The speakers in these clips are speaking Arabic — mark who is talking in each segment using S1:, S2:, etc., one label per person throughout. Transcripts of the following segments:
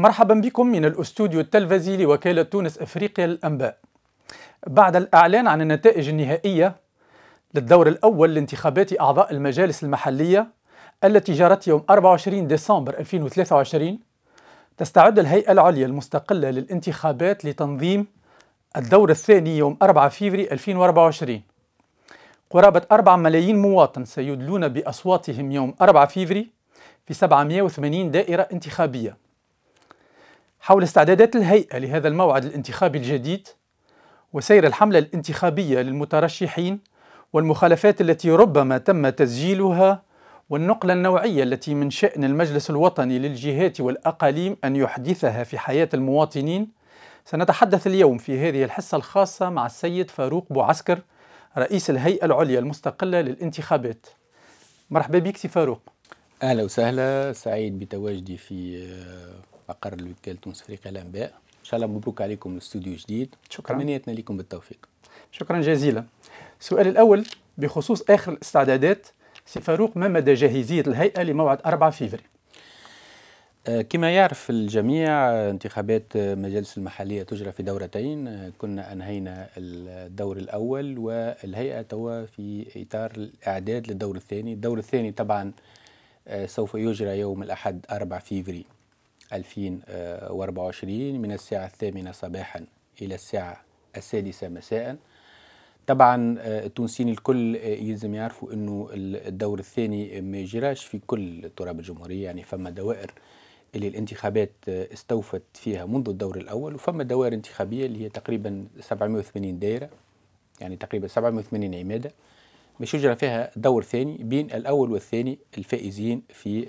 S1: مرحبا بكم من الاستوديو التلفزي لوكالة تونس افريقيا للانباء. بعد الاعلان عن النتائج النهائية للدور الاول لانتخابات اعضاء المجالس المحلية التي جرت يوم 24 ديسمبر 2023 تستعد الهيئة العليا المستقلة للانتخابات لتنظيم الدور الثاني يوم 4 فيفري 2024 قرابة 4 ملايين مواطن سيدلون بأصواتهم يوم 4 فيفري في 780 دائرة انتخابية حول استعدادات الهيئة لهذا الموعد الانتخابي الجديد وسير الحملة الانتخابية للمترشحين والمخالفات التي ربما تم تسجيلها والنقلة النوعية التي من شأن المجلس الوطني للجهات والأقاليم أن يحدثها في حياة المواطنين سنتحدث اليوم في هذه الحصة الخاصة مع السيد فاروق بوعسكر رئيس الهيئة العليا المستقلة للانتخابات مرحبا بك سي فاروق أهلا
S2: وسهلا سعيد بتواجدي في آه، فقر الوكالة تونس أفريقيا الأنباء إن شاء الله
S1: مبروك عليكم الاستوديو جديد شكرا تمنياتنا لكم بالتوفيق شكرا جزيلا السؤال الأول بخصوص آخر الاستعدادات سي فاروق ما مدى جاهزية الهيئة لموعد 4 فيفري آه، كما
S2: يعرف الجميع انتخابات مجالس المحلية تجرى في دورتين آه، كنا أنهينا الدور الأول والهيئة توا في إطار الإعداد للدور الثاني الدور الثاني طبعا آه، سوف يجرى يوم الأحد 4 فيفري 2024 من الساعة الثامنة صباحا إلى الساعة السادسة مساء طبعا آه، التونسيين الكل آه، يلزم يعرفوا انه الدور الثاني ما يجراش في كل تراب الجمهوريه يعني فما دوائر اللي الانتخابات آه، استوفت فيها منذ الدور الاول وفما دوائر انتخابيه اللي هي تقريبا 780 دائره يعني تقريبا 780 عماده باش يجرى فيها دور ثاني بين الاول والثاني الفائزين في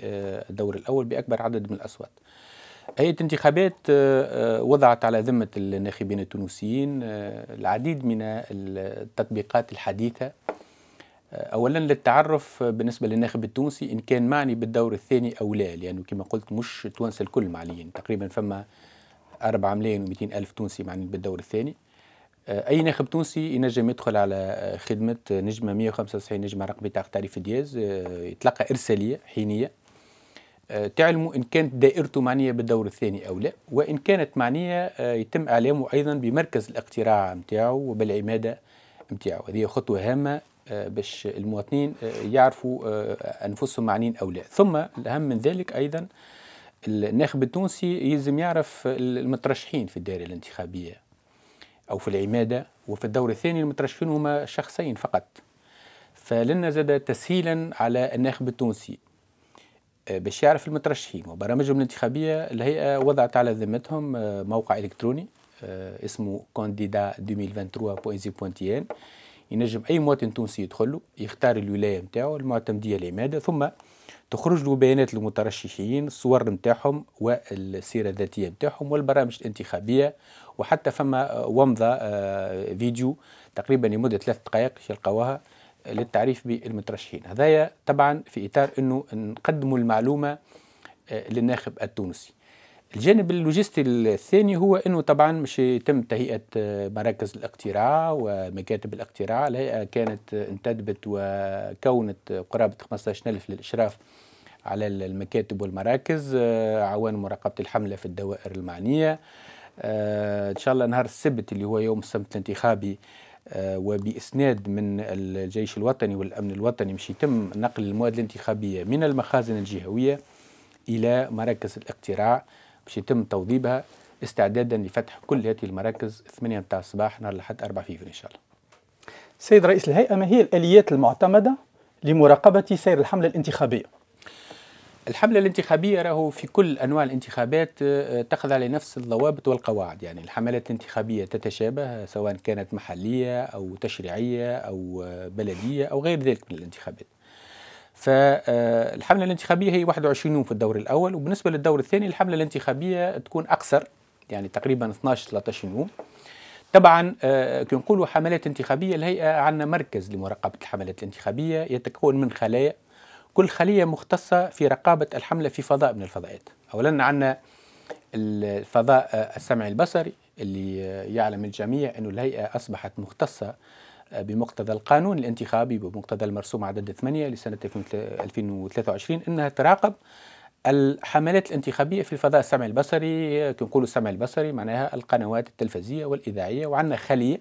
S2: الدور الاول باكبر عدد من الاصوات هيئة انتخابات آه، آه، وضعت على ذمة الناخبين التونسيين آه، العديد من التطبيقات الحديثة اولا للتعرف بالنسبه للناخب التونسي ان كان معني بالدور الثاني او لا لانه يعني كما قلت مش تونس الكل معنيين تقريبا فما 4 ملايين و200 الف تونسي معنيين بالدور الثاني اي ناخب تونسي ينجم يدخل على خدمه نجمه 195 نجمه رقمي تاع تعريف الدياز يتلقى ارساليه حينيه تعلموا إن كانت دائرته معنية بالدور الثاني أو لا وإن كانت معنية آه، يتم إعلامه أيضا بمركز الاقتراع نتاعو وبالعمادة نتاعو هذه خطوة هامة آه، باش المواطنين آه، يعرفوا أنفسهم معنيين أو لا ثم الأهم من ذلك أيضا الناخب التونسي يلزم يعرف المترشحين في الدائرة الانتخابية أو في العمادة وفي الدور الثاني المترشحين هما شخصين فقط فلنا زاد تسهيلا على الناخب التونسي آه، باش يعرف المترشحين وبرامجهم الانتخابية الهيئة وضعت على ذمتهم آه، موقع إلكتروني آه، اسمه كونديدا 2023.easy.tn ينجم أي مواطن تونسي يدخله يختار الولاية نتاعو المعتمدية العماده ثم تخرج له بيانات المترشحين الصور نتاعهم والسيرة الذاتية نتاعهم والبرامج الانتخابية وحتى فما ومضة فيديو تقريبا لمدة ثلاث دقائق يلقاوها للتعريف بالمترشحين هذايا طبعا في إطار أنه نقدموا المعلومة آه، للناخب التونسي الجانب اللوجستي الثاني هو أنه طبعا مش يتم تهيئة آه، مراكز الاقتراع ومكاتب الاقتراع الهيئة كانت آه، انتدبت وكونت قرابة 15000 للإشراف على المكاتب والمراكز عوان مراقبة الحملة في الدوائر المعنية ان شاء الله نهار السبت اللي هو يوم السبت الانتخابي آه، وبإسناد من الجيش الوطني والأمن الوطني مش يتم نقل المواد الانتخابية من المخازن الجهوية إلى مراكز الاقتراع باش يتم توضيبها استعدادا لفتح
S1: كل هذه المراكز 8 نتاع الصباح نهار لحد 4 فيفر إن شاء الله سيد رئيس الهيئة ما هي الآليات المعتمدة لمراقبة سير الحملة الانتخابية؟ الحملة
S2: الانتخابية راهو في كل أنواع الانتخابات آه، تخضع لنفس الضوابط والقواعد يعني الحملات الانتخابية تتشابه سواء كانت محلية أو تشريعية أو آه، بلدية أو غير ذلك من الانتخابات فالحملة آه، الانتخابية هي 21 يوم في الدور الأول وبالنسبة للدور الثاني الحملة الانتخابية تكون أقصر يعني تقريبا 12-13 يوم طبعا كي نقولوا حملات انتخابيه الهيئه عندنا مركز لمراقبه الحملات الانتخابيه يتكون من خلايا كل خلية مختصة في رقابة الحملة في فضاء من الفضاءات أولا عندنا الفضاء آه، السمعي البصري اللي آه، يعلم الجميع أن الهيئة أصبحت مختصة آه، بمقتضى القانون الانتخابي بمقتضى المرسوم عدد 8 لسنة 2023 أنها تراقب الحملات الانتخابية في الفضاء السمعي البصري كنقولوا السمعي البصري معناها القنوات التلفزية والإذاعية وعندنا خلية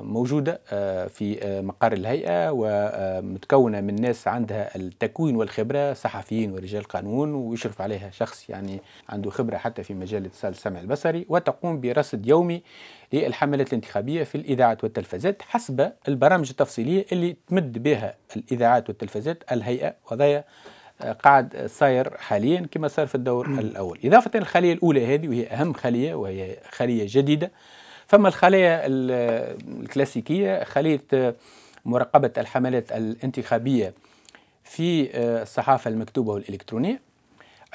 S2: موجودة آه، في آه، مقر الهيئة ومتكونة آه، من ناس عندها التكوين والخبرة صحفيين ورجال قانون ويشرف عليها شخص يعني عنده خبرة حتى في مجال اتصال السمع البصري وتقوم برصد يومي للحملات الانتخابية في الإذاعات والتلفزات حسب البرامج التفصيلية اللي تمد بها الإذاعات والتلفزات الهيئة وضايا قاعد صاير حاليا كما صار في الدور الأول إضافة الخليه الأولى هذه وهي أهم خلية وهي خلية جديدة فما الخلايا الكلاسيكية خلية آه، مراقبة الحملات الانتخابية في آه، الصحافة المكتوبة والإلكترونية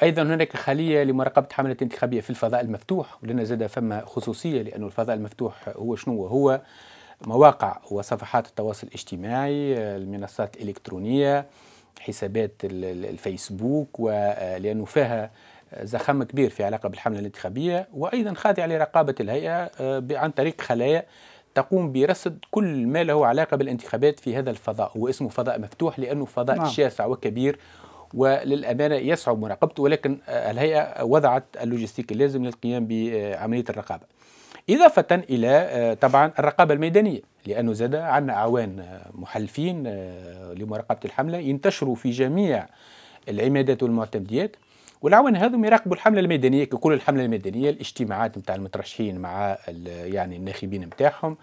S2: ايضا هناك خليه لمراقبه حمله انتخابيه في الفضاء المفتوح ولنا زاد فما خصوصيه لانه الفضاء المفتوح هو شنو هو مواقع وصفحات التواصل الاجتماعي آه، المنصات الالكترونيه حسابات الفيسبوك ولانه فيها زخم كبير في علاقة بالحملة الانتخابية وأيضا خاضع لرقابة الهيئة آه، عن طريق خلايا تقوم برصد كل ما له علاقة بالانتخابات في هذا الفضاء هو اسمه فضاء مفتوح لأنه فضاء نعم. شاسع وكبير وللأمانة يصعب مراقبته ولكن آه، الهيئة وضعت اللوجستيك اللازم للقيام بعملية الرقابة إضافة إلى آه، طبعا الرقابة الميدانية لأنه زاد عندنا أعوان محلفين لمراقبة الحملة ينتشروا في جميع العمادات والمعتمديات والعوان هذو يراقبوا الحمله الميدانيه ككل الحمله الميدانيه الاجتماعات نتاع المترشحين مع يعني الناخبين نتاعهم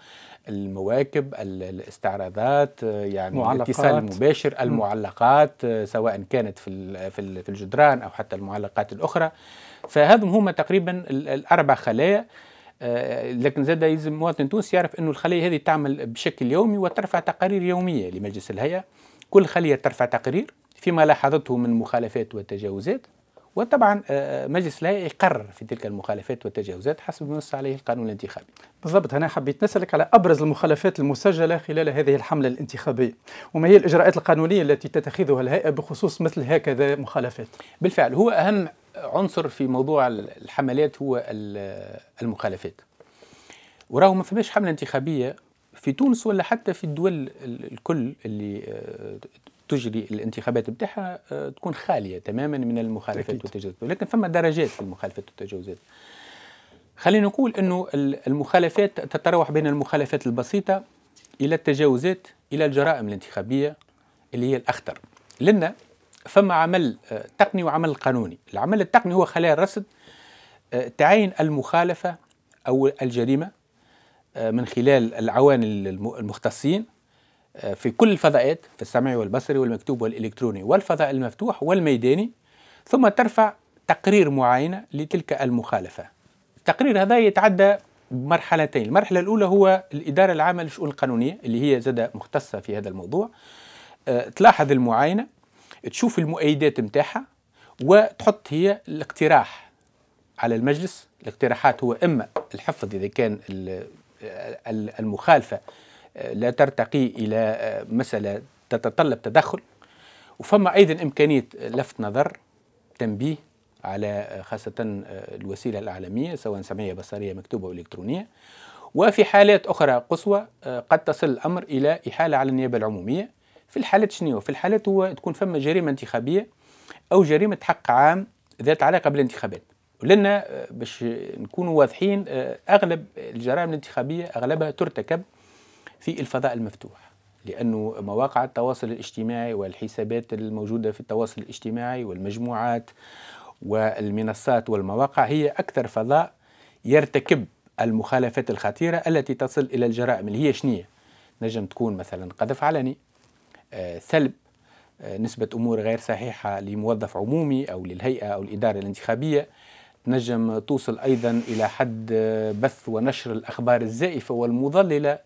S2: المواكب الاستعراضات يعني معلقات. الاتصال المباشر المعلقات سواء كانت في في الجدران او حتى المعلقات الاخرى فهذم هما تقريبا الاربع خلايا آه، لكن زاد يلزم مواطن تونسي يعرف انه الخليه هذه تعمل بشكل يومي وترفع تقارير يوميه لمجلس الهيئه كل خليه ترفع تقرير فيما لاحظته من مخالفات وتجاوزات وطبعا آه، مجلس الهيئة يقرر في تلك المخالفات والتجاوزات حسب ما نص
S1: عليه القانون الانتخابي. بالضبط هنا حبيت نسألك على أبرز المخالفات المسجلة خلال هذه الحملة الانتخابية وما هي الإجراءات القانونية التي تتخذها الهيئة بخصوص مثل هكذا مخالفات بالفعل هو أهم عنصر في موضوع الحملات هو
S2: المخالفات ورغم ما فماش حملة انتخابية في تونس ولا حتى في الدول الكل اللي آه، تجري الانتخابات بتاعها آه، تكون خاليه تماما من المخالفات والتجاوزات ولكن فما درجات في المخالفات والتجاوزات خلينا نقول انه المخالفات تتراوح بين المخالفات البسيطه الى التجاوزات الى الجرائم الانتخابيه اللي هي الاخطر لان فما عمل آه، تقني وعمل قانوني العمل التقني هو خلايا الرصد آه، تعين المخالفه او الجريمه من خلال العوان المختصين في كل الفضاءات في السمعي والبصري والمكتوب والإلكتروني والفضاء المفتوح والميداني ثم ترفع تقرير معاينة لتلك المخالفة التقرير هذا يتعدى مرحلتين المرحلة الأولى هو الإدارة العامة للشؤون القانونية اللي هي زادة مختصة في هذا الموضوع آه، تلاحظ المعاينة تشوف المؤيدات متاحة وتحط هي الاقتراح على المجلس الاقتراحات هو إما الحفظ إذا كان المخالفة لا ترتقي إلى آه، مسألة تتطلب تدخل وفما أيضا إمكانية لفت نظر تنبيه على آه، خاصة آه، الوسيلة الأعلامية سواء سمعية بصرية مكتوبة أو إلكترونية وفي حالات أخرى قصوى قد تصل الأمر إلى إحالة على النيابة العمومية في الحالات شنو؟ في الحالات هو تكون فما جريمة انتخابية أو جريمة حق عام ذات علاقة بالانتخابات ولنا باش نكونوا واضحين أغلب الجرائم الانتخابية أغلبها ترتكب في الفضاء المفتوح لأنه مواقع التواصل الاجتماعي والحسابات الموجودة في التواصل الاجتماعي والمجموعات والمنصات والمواقع هي أكثر فضاء يرتكب المخالفات الخطيرة التي تصل إلى الجرائم اللي هي شنية نجم تكون مثلا قذف علني آه، سلب ثلب آه، نسبة أمور غير صحيحة لموظف عمومي أو للهيئة أو الإدارة الانتخابية تنجم توصل أيضا إلى حد آه، بث ونشر الأخبار الزائفة والمضللة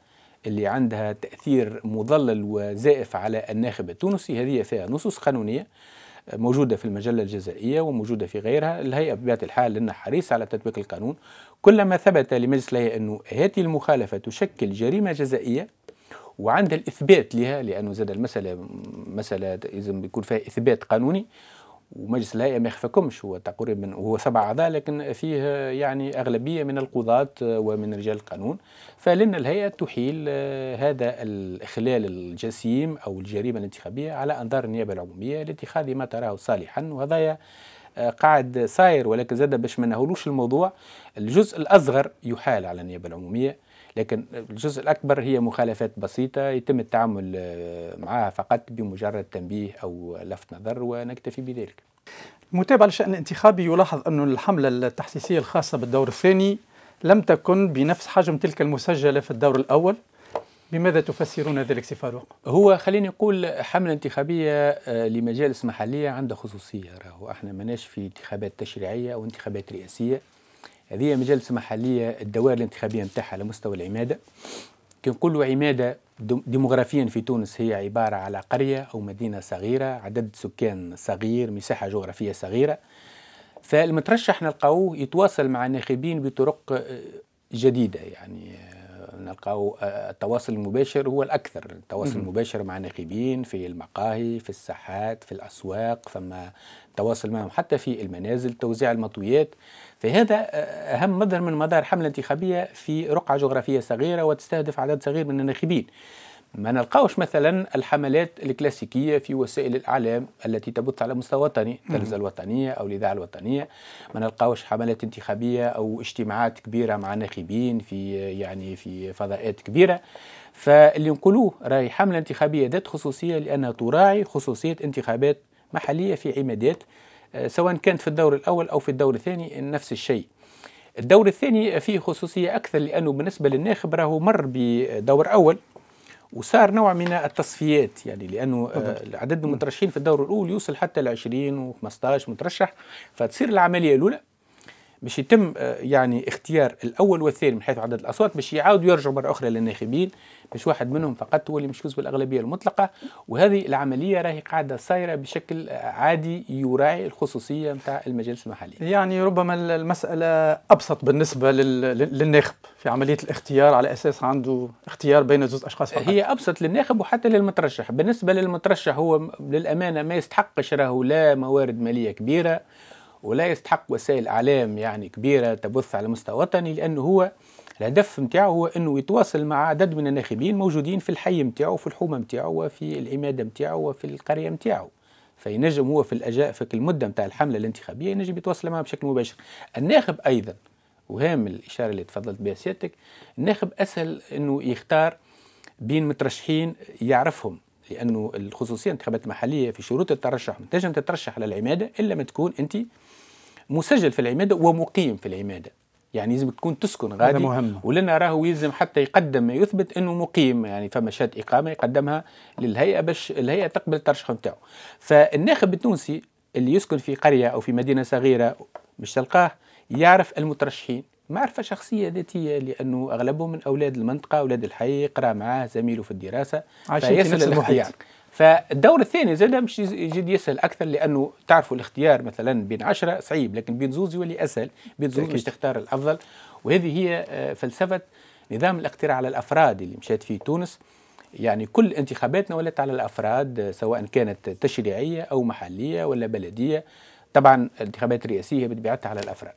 S2: اللي عندها تأثير مضلل وزائف على الناخب التونسي هذه فيها نصوص قانونية آه، موجودة في المجلة الجزائية وموجودة في غيرها الهيئة بطبيعة الحال لنا حريصة على تطبيق القانون كلما ثبت لمجلس الهيئة أنه هذه المخالفة تشكل جريمة جزائية وعندها الإثبات لها لأنه زاد المسألة مسألة يجب يكون فيها إثبات قانوني ومجلس الهيئه ما يخفاكمش هو تقريبا هو سبع اعضاء لكن فيه يعني اغلبيه من القضاة ومن رجال القانون فلن الهيئه تحيل آه، هذا الاخلال الجسيم او الجريمه الانتخابيه على انظار النيابه العموميه لاتخاذ ما تراه صالحا وهذا آه، قاعد صاير ولكن زاد باش ما نهولوش الموضوع الجزء الاصغر يحال على النيابه العموميه لكن الجزء الأكبر هي مخالفات بسيطة يتم التعامل آه،
S1: معها فقط بمجرد تنبيه أو لفت نظر ونكتفي بذلك متابع لشأن الانتخابي يلاحظ أن الحملة التحسيسية الخاصة بالدور الثاني لم تكن بنفس حجم تلك المسجلة في الدور الأول بماذا تفسرون ذلك سي فاروق؟ هو خليني نقول حملة انتخابية آه، لمجالس محلية عندها خصوصية راهو
S2: احنا ماناش في انتخابات تشريعية أو انتخابات رئاسية هذه مجالس محليه الدوائر الانتخابيه نتاعها على مستوى العماده كي نقولوا عماده ديموغرافيا في تونس هي عباره على قريه او مدينه صغيره عدد سكان صغير مساحه جغرافيه صغيره فالمترشح نلقاوه يتواصل مع الناخبين بطرق آه، جديده يعني آه، نلقاو آه، التواصل المباشر هو الاكثر التواصل المباشر مع الناخبين في المقاهي في الساحات في الاسواق ثم تواصل معهم حتى في المنازل توزيع المطويات فهذا آه، أهم مظهر من مظاهر حملة انتخابية في رقعة جغرافية صغيرة وتستهدف عدد صغير من الناخبين ما نلقاوش مثلا الحملات الكلاسيكيه في وسائل الاعلام التي تبث على مستوى وطني التلفزه الوطنيه او الاذاعه الوطنيه ما نلقاوش حملات انتخابيه او اجتماعات كبيره مع ناخبين في يعني في فضاءات كبيره فاللي نقولوه راهي حمله انتخابيه ذات خصوصيه لانها تراعي خصوصيه انتخابات محليه في عمادات آه، سواء كانت في الدور الأول أو في الدور الثاني نفس الشيء الدور الثاني فيه خصوصية أكثر لأنه بالنسبة للناخب راهو مر بدور أول وصار نوع من التصفيات يعني لانه آه، عدد المترشحين في الدور الاول يوصل حتى ل 20 و15 مترشح فتصير العمليه الاولى باش يتم آه، يعني اختيار الاول والثاني من حيث عدد الاصوات باش يعاودوا يرجعوا مره اخرى للناخبين مش واحد منهم فقط هو اللي مشكوك بالاغلبيه المطلقه وهذه العمليه راهي قاعده صايره بشكل عادي يراعي الخصوصيه نتاع المجالس المحليه.
S1: يعني ربما المساله ابسط بالنسبه للناخب في عمليه الاختيار على اساس عنده اختيار بين زوج اشخاص فقط. هي ابسط للناخب وحتى
S2: للمترشح، بالنسبه للمترشح هو للامانه ما يستحقش راهو لا موارد ماليه كبيره ولا يستحق وسائل اعلام يعني كبيره تبث على مستوى وطني لانه هو الهدف نتاعو هو انه يتواصل مع عدد من الناخبين موجودين في الحي نتاعو وفي الحومه نتاعو وفي العماده نتاعو وفي القريه نتاعو فينجم هو في الأجاء في المدة نتاع الحملة الانتخابية ينجم يتواصل معاه بشكل مباشر الناخب أيضا وهام الإشارة اللي تفضلت بها سيادتك الناخب أسهل أنه يختار بين مترشحين يعرفهم لأنه الخصوصية الانتخابات المحلية في شروط الترشح تنجم تترشح للعمادة إلا ما تكون أنت مسجل في العمادة ومقيم في العمادة يعني لازم تكون تسكن غادي مهم ولنا راهو يلزم حتى يقدم ما يثبت انه مقيم يعني فما شهاده اقامه يقدمها للهيئه باش الهيئه تقبل الترشح نتاعو فالناخب التونسي اللي يسكن في قريه او في مدينه صغيره مش تلقاه يعرف المترشحين معرفة شخصية ذاتية لأنه أغلبهم من أولاد المنطقة أولاد الحي قرأ معاه زميله في الدراسة عايشين في نفس المحيط فالدور الثاني زاد مش يجد يسهل اكثر لانه تعرفوا الاختيار مثلا بين عشرة صعيب لكن بين زوز يولي اسهل بين زوز مش تختار الافضل وهذه هي آه، فلسفه نظام الاقتراع على الافراد اللي مشات فيه تونس يعني كل انتخاباتنا ولات على الافراد آه، سواء كانت تشريعيه او محليه ولا بلديه
S1: طبعا الانتخابات الرئاسيه بتبعتها على الافراد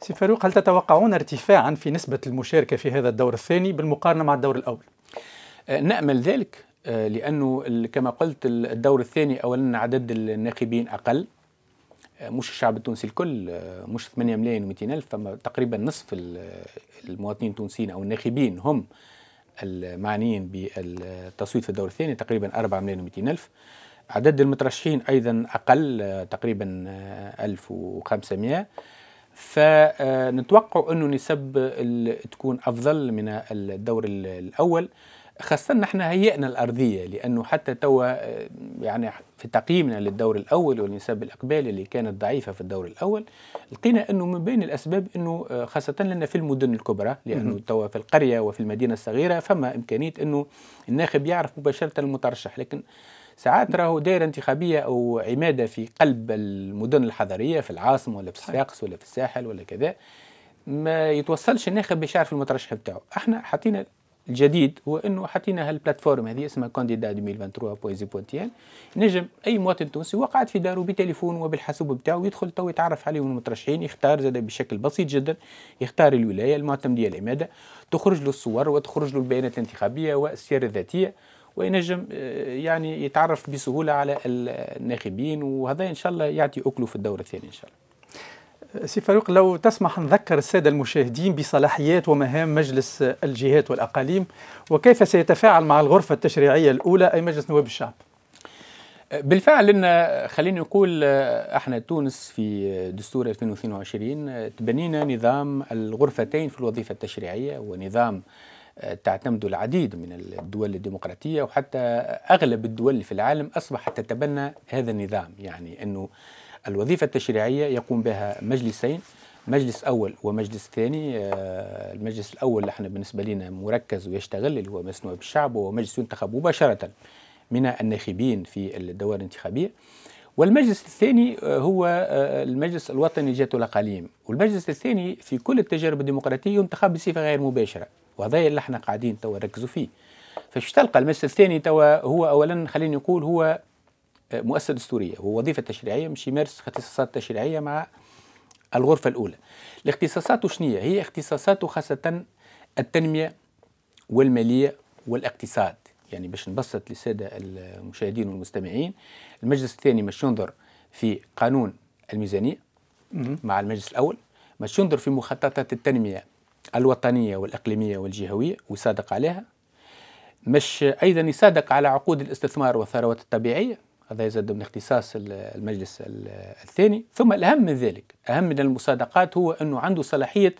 S1: سي فاروق هل تتوقعون ارتفاعا في نسبه المشاركه في هذا الدور الثاني بالمقارنه مع الدور الاول آه، نامل ذلك
S2: آه، لانه كما قلت الدور الثاني اولا عدد الناخبين اقل آه، مش الشعب التونسي الكل آه، مش 8 ملايين و200 الف فما تقريبا نصف المواطنين التونسيين او الناخبين هم المعنيين بالتصويت في الدور الثاني تقريبا 4 ملايين و200 الف عدد المترشحين ايضا اقل تقريبا 1500 فنتوقع انه نسب تكون افضل من الدور الاول خاصة نحن هيئنا الأرضية لأنه حتى توا آه، يعني في تقييمنا للدور الأول والنسب الإقبال اللي كانت ضعيفة في الدور الأول لقينا أنه من بين الأسباب أنه آه، خاصة لنا في المدن الكبرى لأنه توا في القرية وفي المدينة الصغيرة فما إمكانية أنه الناخب يعرف مباشرة المترشح لكن ساعات راهو دايره انتخابيه او عماده في قلب المدن الحضريه في العاصمه ولا في الساقس ولا في الساحل ولا كذا ما يتوصلش الناخب باش يعرف المترشح بتاعه احنا حطينا الجديد هو انه حطينا هالبلاتفورم هذه اسمها كانديدا 2023 بويزي بوانتيال نجم اي مواطن تونسي وقعت في داره بتليفون وبالحاسوب بتاعه يدخل تو يتعرف عليهم المترشحين يختار زاد بشكل بسيط جدا يختار الولايه المعتمديه العماده تخرج له الصور وتخرج له البيانات الانتخابيه والسير الذاتيه وينجم آه، يعني يتعرف بسهوله على الناخبين وهذا ان شاء الله يعطي اكله في الدوره الثانيه ان شاء الله
S1: سي فاروق لو تسمح نذكر السادة المشاهدين بصلاحيات ومهام مجلس الجهات والأقاليم وكيف سيتفاعل مع الغرفة التشريعية الأولى أي مجلس نواب الشعب بالفعل ان خليني نقول احنا
S2: تونس في دستور 2022 تبنينا نظام الغرفتين في الوظيفه التشريعيه ونظام آه، تعتمد العديد من الدول الديمقراطيه وحتى اغلب الدول في العالم اصبحت تتبنى هذا النظام يعني انه الوظيفة التشريعية يقوم بها مجلسين مجلس أول ومجلس ثاني آه، المجلس الأول احنا بالنسبة لنا مركز ويشتغل اللي هو مجلس بالشعب وهو مجلس ينتخب مباشرة من الناخبين في الدوائر الانتخابية والمجلس الثاني آه، هو آه، المجلس الوطني جاتو الأقاليم والمجلس الثاني في كل التجارب الديمقراطية ينتخب بصفة غير مباشرة وهذا اللي احنا قاعدين توا نركزوا فيه فاش تلقى المجلس الثاني توا هو اولا خليني نقول هو مؤسسه دستوريه ووظيفه تشريعيه مش يمارس اختصاصات تشريعيه مع الغرفه الاولى الاختصاصات شنو هي اختصاصات خاصه التنميه والماليه والاقتصاد يعني باش نبسط للساده المشاهدين والمستمعين المجلس الثاني مش ينظر في قانون الميزانيه مع المجلس الاول مش ينظر في مخططات التنميه الوطنيه والاقليميه والجهويه ويصادق عليها مش ايضا يصادق على عقود الاستثمار والثروات الطبيعيه هذا يزاد من اختصاص المجلس الثاني ثم الأهم من ذلك أهم من المصادقات هو أنه عنده صلاحية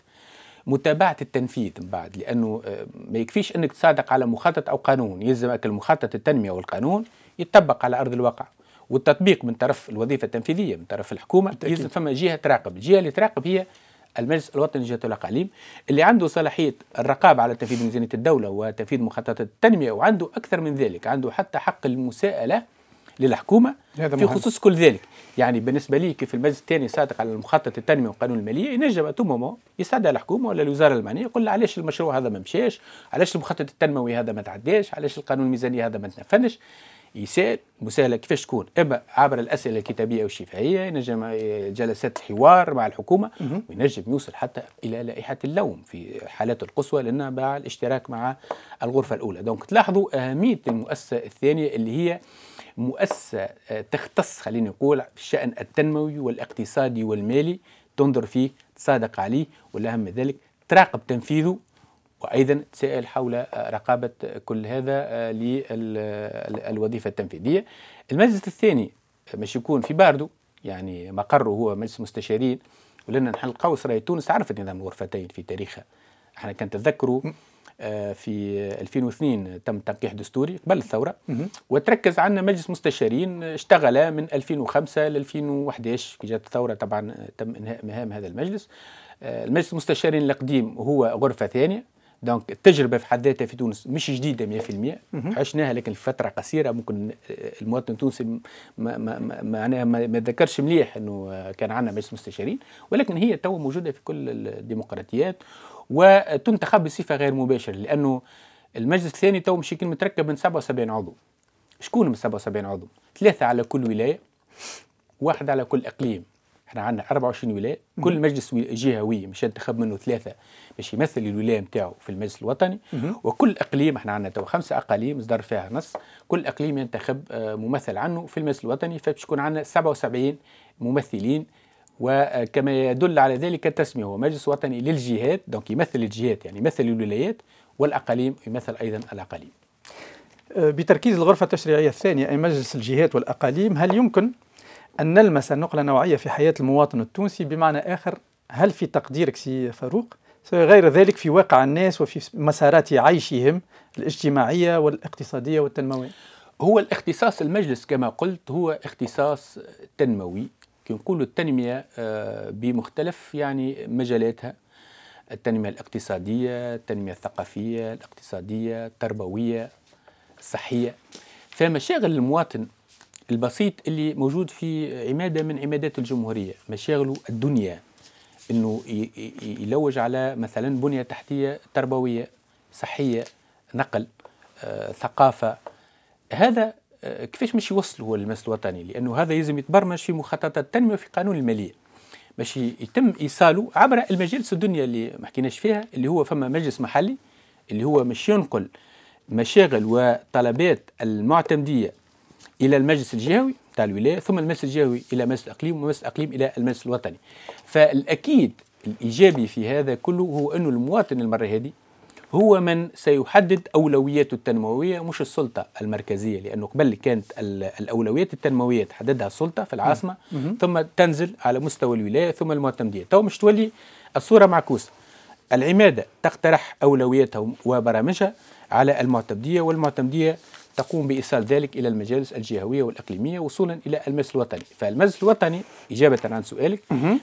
S2: متابعة التنفيذ من بعد لأنه آه، ما يكفيش أنك تصادق على مخطط أو قانون يلزمك المخطط التنمية والقانون يتطبق على أرض الواقع والتطبيق من طرف الوظيفه التنفيذيه من طرف الحكومه يلزم فما جهه تراقب، الجهه اللي تراقب هي المجلس الوطني لجهة الأقاليم اللي عنده صلاحيه الرقابه على تنفيذ ميزانيه الدوله وتنفيذ مخططات التنميه وعنده اكثر من ذلك، عنده حتى حق المساءله للحكومه في خصوص كل ذلك يعني بالنسبه لي كيف المجلس الثاني صادق على المخطط التنميه والقانون الماليه ينجم اتومومون يستدعي على الحكومه ولا الوزاره المعنيه يقول علاش المشروع هذا ما مشاش علاش المخطط التنموي هذا ما تعداش علاش القانون الميزاني هذا ما تنفنش يسال مساله كيفاش تكون اما عبر الاسئله الكتابيه او الشفهيه ينجم جلسات الحوار مع الحكومه وينجم يوصل حتى الى لائحه اللوم في الحالات القصوى لان مع الاشتراك مع الغرفه الاولى دونك تلاحظوا اهميه المؤسسه الثانيه اللي هي مؤسسة آه، تختص خليني أقول بالشأن التنموي والاقتصادي والمالي تنظر فيه تصادق عليه والأهم من ذلك تراقب تنفيذه وأيضا تسائل حول آه، رقابة آه، كل هذا للوظيفة التنفيذية المجلس الثاني مش يكون في باردو يعني مقره هو مجلس مستشارين ولنا نحل قوس راهي تونس عرفت نظام الغرفتين في تاريخها احنا كان تذكروا آه، في 2002 تم تنقيح دستوري قبل الثورة وتركز عندنا مجلس مستشارين اشتغل من 2005 ل 2011 كي جات الثورة طبعا آه، تم إنهاء مهام هذا المجلس آه، المجلس المستشارين القديم هو غرفة ثانية دونك التجربه في حد ذاتها في تونس مش جديده 100% عشناها لكن في فتره قصيره ممكن المواطن التونسي ما, ما, ما, ما, ما ذكرش مليح انه كان عندنا مجلس مستشارين ولكن هي تو موجوده في كل الديمقراطيات وتنتخب بصفه غير مباشره لانه المجلس الثاني تو مش متركب من 77 عضو شكون من 77 عضو ثلاثه على كل ولايه واحد على كل اقليم احنا عندنا 24 ولايه كل مجلس جهوي مش ينتخب منه ثلاثه باش يمثل الولايه نتاعو في المجلس الوطني وكل اقليم احنا عندنا تو خمسه اقاليم اصدر فيها نص كل اقليم ينتخب آه، ممثل عنه في المجلس الوطني فباش يكون عندنا 77 ممثلين وكما يدل على ذلك التسمية هو مجلس وطني للجهات دونك يمثل الجهات يعني
S1: يمثل الولايات والأقاليم يمثل أيضا الأقاليم أه، بتركيز الغرفة التشريعية الثانية أي مجلس الجهات والأقاليم هل يمكن أن نلمس النقلة نوعية في حياة المواطن التونسي بمعنى آخر هل في تقديرك سي فاروق غير ذلك في واقع الناس وفي مسارات عيشهم الاجتماعية والاقتصادية والتنموية هو الاختصاص المجلس كما قلت هو اختصاص تنموي كنقولوا
S2: التنميه آه، بمختلف يعني مجالاتها التنميه الاقتصاديه التنميه الثقافيه الاقتصاديه التربويه الصحيه فمشاغل المواطن البسيط اللي موجود في عماده من عمادات الجمهوريه مشاغله الدنيا انه يلوج على مثلا بنيه تحتيه تربويه صحيه نقل آه، ثقافه هذا كيفاش باش يوصلوا للمجلس الوطني لانه هذا يلزم يتبرمج في مخططات التنميه وفي قانون الماليه باش يتم ايصاله عبر المجالس الدنيا اللي ما حكيناش فيها اللي هو فما مجلس محلي اللي هو مش ينقل مشاغل وطلبات المعتمديه الى المجلس الجهوي تاع الولايه ثم المجلس الجهوي الى مجلس الاقليم ومجلس الاقليم الى المجلس الوطني فالاكيد الايجابي في هذا كله هو انه المواطن المره هذه هو من سيحدد أولوياته التنموية مش السلطة المركزية لأنه قبل كانت الأولويات التنموية تحددها السلطة في العاصمة مم. ثم تنزل على مستوى الولاية ثم المعتمدية تو مش تولي الصورة معكوسة العمادة تقترح أولوياتها وبرامجها على المعتمدية والمعتمدية تقوم بإيصال ذلك إلى المجالس الجهوية والإقليمية وصولا إلى المجلس الوطني فالمجلس الوطني إجابة عن سؤالك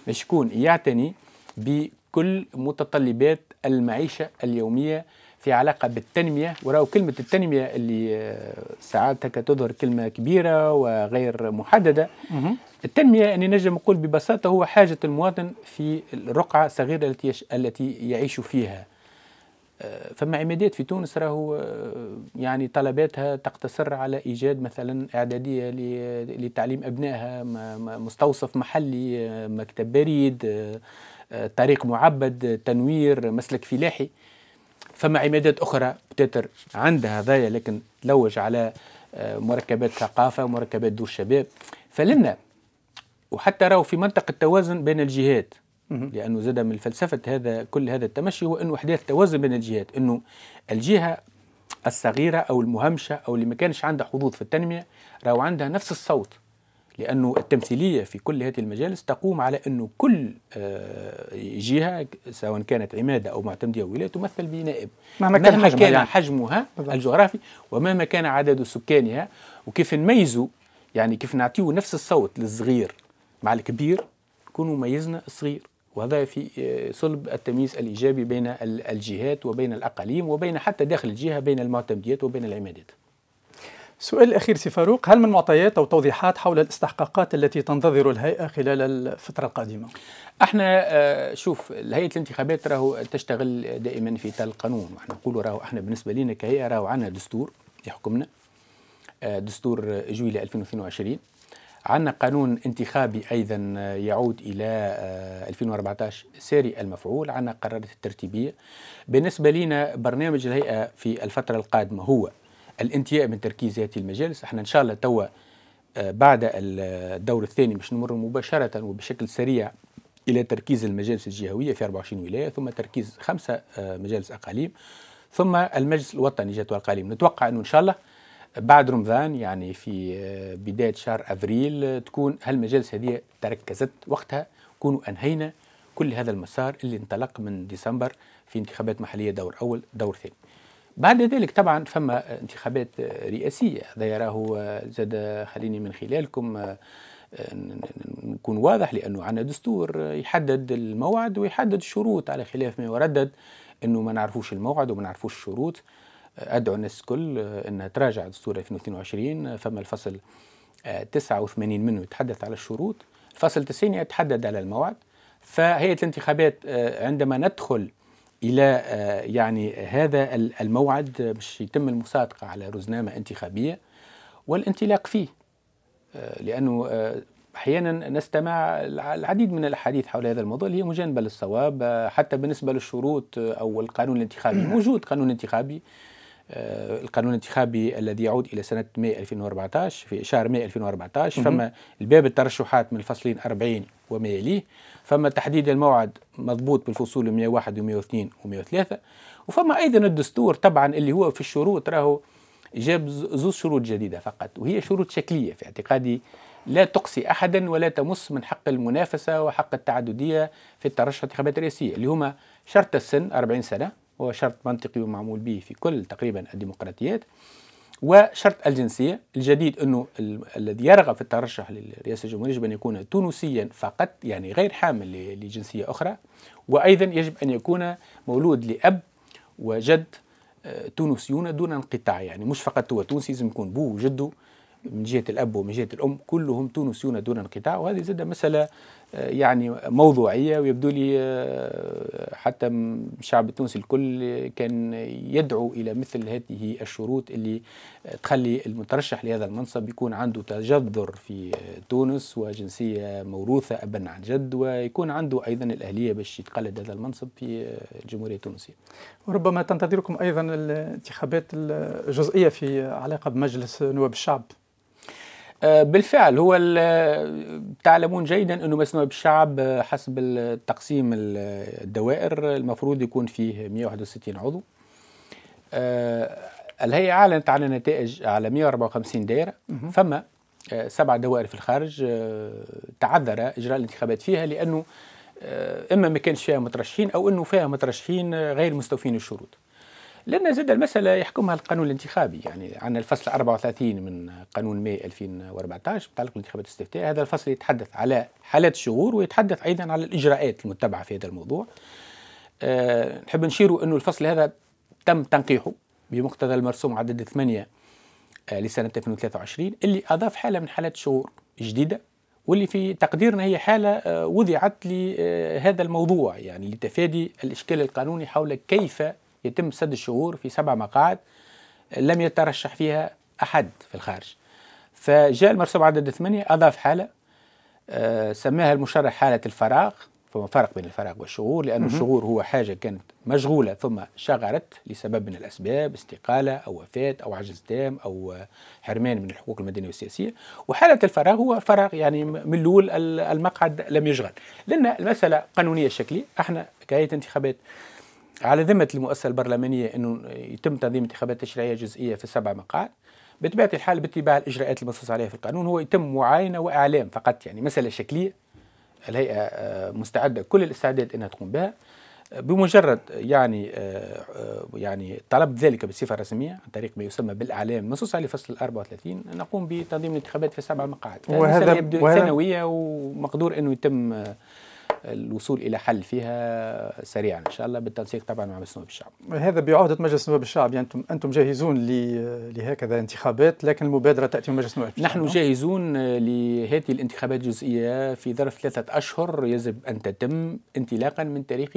S2: مش يكون يعتني ب كل متطلبات المعيشة اليومية في علاقة بالتنمية وراو كلمة التنمية اللي آه، ساعات هكا تظهر كلمة كبيرة وغير محددة التنمية أني نجم نقول ببساطة هو حاجة المواطن في الرقعة الصغيرة التي التي يعيش فيها آه، فما عمادات في تونس راهو آه، يعني طلباتها تقتصر على ايجاد مثلا اعداديه لتعليم ابنائها مستوصف محلي مكتب بريد طريق معبد تنوير مسلك فلاحي فما عمادات اخرى بتتر عندها هذايا لكن تلوج على آه، مركبات ثقافه ومركبات دور الشباب فلنا وحتى راهو في منطقه توازن بين الجهات لانه زاد من فلسفه هذا كل هذا التمشي هو انه احداث توازن بين الجهات انه الجهه الصغيره او المهمشه او اللي ما كانش عندها حظوظ في التنميه راهو عندها نفس الصوت لأن التمثيلية في كل هذه المجالس تقوم على أن كل آه، جهة سواء كانت عمادة أو معتمدية أو ولاية تمثل بنائب مهما كان, مهما كان يعني. حجمها بالضبط. الجغرافي ومهما كان عدد سكانها وكيف نميزوا يعني كيف نعطيه نفس الصوت للصغير مع الكبير نكونوا ميزنا الصغير وهذا في آه، صلب التمييز الإيجابي بين الجهات
S1: وبين الأقاليم وبين حتى داخل الجهة بين المعتمديات وبين العمادات سؤال الأخير سي فاروق هل من معطيات أو توضيحات حول الاستحقاقات التي تنتظر الهيئة خلال الفترة القادمة؟ احنا آه، شوف الهيئة الانتخابات راهو تشتغل دائما
S2: في تل القانون واحنا نقولوا راهو احنا بالنسبة لنا كهيئة راهو عندنا دستور يحكمنا آه، دستور جويلة 2022 عندنا قانون انتخابي ايضا آه، يعود الى 2014 ساري المفعول عندنا قرارات الترتيبيه بالنسبه لنا برنامج الهيئه في الفتره القادمه هو الانتهاء من تركيز هذه المجالس احنا ان شاء الله توا آه، بعد الدور الثاني مش نمر مباشرة وبشكل سريع إلى تركيز المجالس الجهوية في 24 ولاية ثم تركيز خمسة آه، مجالس أقاليم ثم المجلس الوطني جهة الأقاليم نتوقع أنه إن شاء الله بعد رمضان يعني في آه، بداية شهر أفريل تكون هالمجالس هذه تركزت وقتها كونوا أنهينا كل هذا المسار اللي انطلق من ديسمبر في انتخابات محلية دور أول دور ثاني بعد ذلك طبعا فما انتخابات رئاسية هذا يراه آه، زاد آه، خليني من خلالكم آه، نكون واضح لأنه عندنا دستور يحدد الموعد ويحدد الشروط على خلاف ما يردد أنه ما نعرفوش الموعد وما نعرفوش الشروط أدعو الناس الكل أنها تراجع دستور 2022 فما الفصل 89 منه يتحدث على الشروط الفصل 90 يتحدد على الموعد فهيئة الانتخابات عندما ندخل الى آه، يعني هذا الموعد باش يتم المصادقه على رزنامه انتخابيه والانطلاق فيه آه، لانه آه، احيانا نستمع العديد من الاحاديث حول هذا الموضوع اللي هي مجانبه للصواب حتى بالنسبه للشروط او القانون الانتخابي موجود قانون انتخابي آه، القانون الانتخابي الذي يعود الى سنه ماي 2014 في شهر ماي 2014 فما الباب الترشحات من الفصلين 40 وما يليه فما تحديد الموعد مضبوط بالفصول 101 و102 و103 وفما ايضا الدستور طبعا اللي هو في الشروط راهو جاب زوز شروط جديده فقط وهي شروط شكليه في اعتقادي لا تقصي احدا ولا تمس من حق المنافسه وحق التعدديه في الترشح الانتخابات الرئاسيه اللي هما شرط السن 40 سنه هو شرط منطقي ومعمول به في كل تقريبا الديمقراطيات وشرط الجنسية الجديد أنه الذي يرغب في الترشح للرئاسه الجمهورية يجب أن يكون تونسيا فقط يعني غير حامل لجنسية أخرى وأيضا يجب أن يكون مولود لأب وجد آه، تونسيون دون انقطاع يعني مش فقط هو تونسي لازم يكون بوه وجده من جهة الأب ومن جهة الأم كلهم تونسيون دون انقطاع وهذه زاد مسألة آه، يعني موضوعيه ويبدو لي آه، حتى الشعب التونسي الكل كان يدعو الى مثل هذه الشروط اللي تخلي المترشح لهذا المنصب يكون عنده تجذر في تونس وجنسيه موروثه ابا عن جد ويكون عنده ايضا الاهليه باش يتقلد هذا المنصب في آه، الجمهوريه التونسيه.
S1: وربما تنتظركم ايضا الانتخابات الجزئيه في علاقه بمجلس نواب الشعب. آه، بالفعل هو تعلمون جيدا انه مسموح
S2: بالشعب آه، حسب تقسيم الدوائر المفروض يكون فيه 161 عضو آه، الهيئه اعلنت على نتائج على 154 دائره فما سبع دوائر في الخارج تعذر اجراء الانتخابات فيها لانه اما ما كانش فيها مترشحين او انه فيها مترشحين غير مستوفين الشروط لأن زاد المسألة يحكمها القانون الانتخابي يعني عندنا الفصل 34 من قانون ماي 2014 متعلق بالانتخابات الاستفتاء هذا الفصل يتحدث على حالات الشغور ويتحدث أيضا على الإجراءات المتبعة في هذا الموضوع أه نحب نشيروا أنه الفصل هذا تم تنقيحه بمقتضى المرسوم عدد 8 آه، لسنة 2023 اللي أضاف حالة من حالات الشغور جديدة واللي في تقديرنا هي حالة آه، وضعت لهذا الموضوع يعني لتفادي الإشكال القانوني حول كيف يتم سد الشهور في سبع مقاعد لم يترشح فيها أحد في الخارج فجاء المرسوم عدد ثمانية أضاف حالة آه، سماها المشرح حالة الفراغ فما فرق بين الفراغ والشغور لأن الشغور هو حاجة كانت مشغولة ثم شغرت لسبب من الأسباب استقالة أو وفاة أو عجز تام أو حرمان من الحقوق المدنية والسياسية وحالة الفراغ هو فراغ يعني من الأول المقعد لم يشغل لأن المسألة قانونية شكلية احنا كهيئة انتخابات على ذمة المؤسسة البرلمانية أنه يتم تنظيم انتخابات تشريعية جزئية في سبع مقاعد بطبيعة الحال باتباع الإجراءات المنصوص عليها في القانون هو يتم معاينة وإعلام فقط يعني مسألة شكلية الهيئة آه، مستعدة كل الاستعداد أنها تقوم بها بمجرد يعني آه، آه، يعني طلب ذلك بصفه رسميه عن طريق ما يسمى بالاعلام المنصوص عليه فصل 34 نقوم بتنظيم الانتخابات في سبع مقاعد وهذا يبدو وهذا سنويه ومقدور انه يتم الوصول الى حل فيها سريعا ان شاء الله بالتنسيق طبعا مع مجلس النواب الشعب
S1: هذا بعهده مجلس النواب الشعبي يعني انتم انتم جاهزون لهكذا انتخابات لكن المبادره تاتي من مجلس النواب نحن نعم؟ جاهزون لهذه الانتخابات الجزئيه في ظرف ثلاثه
S2: اشهر يجب ان تتم انطلاقا من تاريخ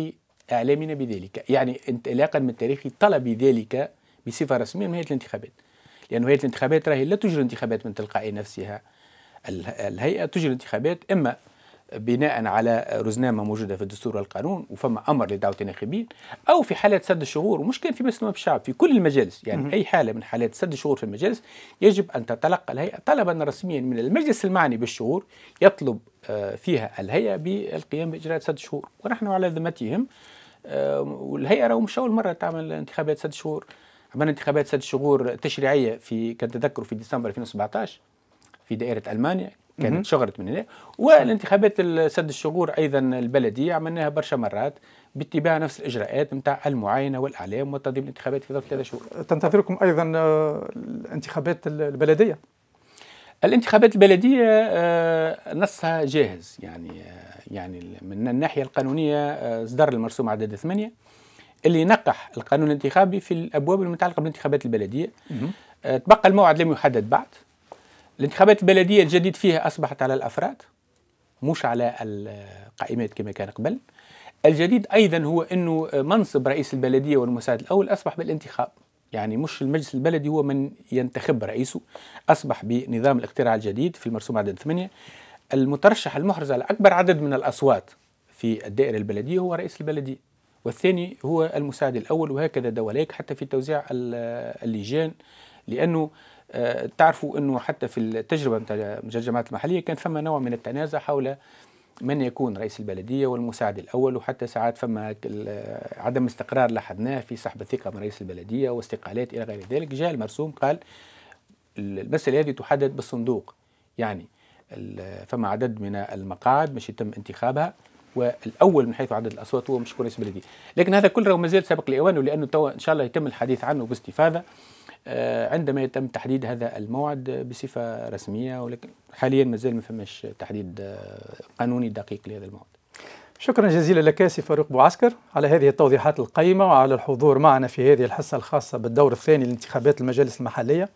S2: اعلامنا بذلك، يعني انطلاقا من تاريخ طلب ذلك بصفه رسميه من هيئه الانتخابات. لأن هيئة الانتخابات راهي لا تجري انتخابات من تلقاء نفسها الهيئة تجري انتخابات إما بناء على رزنامه موجوده في الدستور والقانون وفما امر لدعوه الناخبين او في حاله سد الشغور ومش كان في بس الشعب في كل المجالس يعني اي حاله من حالات سد الشغور في المجالس يجب ان تتلقى الهيئه طلبا رسميا من المجلس المعني بالشغور يطلب آه، فيها الهيئه بالقيام باجراء سد الشهور ونحن على ذمتهم آه، والهيئه راهو مش اول مره تعمل انتخابات سد الشهور عملنا انتخابات سد الشهور تشريعيه في كنت تذكروا في ديسمبر 2017 في دائره المانيا كانت شغلت هنا والانتخابات سد الشغور ايضا البلديه عملناها برشا مرات باتباع نفس الاجراءات نتاع المعاينه والاعلام وتنظيم الانتخابات في ظرف ثلاثة شهور.
S1: تنتظركم ايضا آه، الانتخابات البلديه؟
S2: الانتخابات البلديه آه، نصها جاهز يعني آه، يعني من الناحيه القانونيه اصدر المرسوم عدد ثمانيه اللي نقح القانون الانتخابي في الابواب المتعلقه بالانتخابات البلديه. تبقى الموعد لم يحدد بعد الانتخابات البلدية الجديد فيها أصبحت على الأفراد مش على القائمات كما كان قبل الجديد أيضا هو أنه منصب رئيس البلدية والمساعد الأول أصبح بالانتخاب يعني مش المجلس البلدي هو من ينتخب رئيسه أصبح بنظام الاقتراع الجديد في المرسوم عدد ثمانية المترشح المحرز على أكبر عدد من الأصوات في الدائرة البلدية هو رئيس البلدية والثاني هو المساعد الأول وهكذا دواليك حتى في توزيع اللجان لأنه آه، تعرفوا انه حتى في التجربه نتاع الجماعات المحليه كان فما نوع من التنازع حول من يكون رئيس البلديه والمساعد الاول وحتى ساعات فما آه، عدم استقرار لاحظناه في سحب الثقه من رئيس البلديه واستقالات الى غير ذلك جاء المرسوم قال المساله هذه تحدد بالصندوق يعني فما عدد من المقاعد مش يتم انتخابها والاول من حيث عدد الاصوات هو مشكور رئيس البلديه لكن هذا كله راه مازال سابق لاوانه لانه ان شاء الله يتم الحديث عنه باستفاضه آه، عندما يتم تحديد هذا الموعد بصفه رسميه ولكن حاليا مازال ما فماش تحديد آه، قانوني دقيق
S1: لهذا الموعد. شكرا جزيلا لك سي فاروق بوعسكر على هذه التوضيحات القيمه وعلى الحضور معنا في هذه الحصه الخاصه بالدور الثاني لانتخابات المجالس المحليه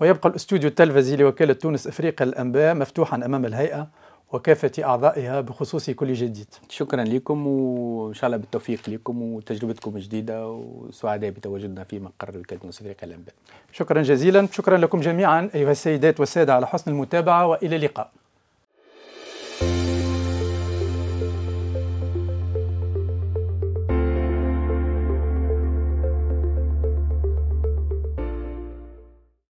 S1: ويبقى الاستوديو التلفزي لوكاله تونس افريقيا الانباء مفتوحا امام الهيئه وكافة أعضائها بخصوص كل جديد
S2: شكرا لكم وإن شاء الله بالتوفيق لكم وتجربتكم الجديدة وسعداء
S1: بتواجدنا في مقر وكالة نصف أفريقيا الأنباء شكرا جزيلا شكرا لكم جميعا أيها السيدات والسادة على حسن المتابعة وإلى اللقاء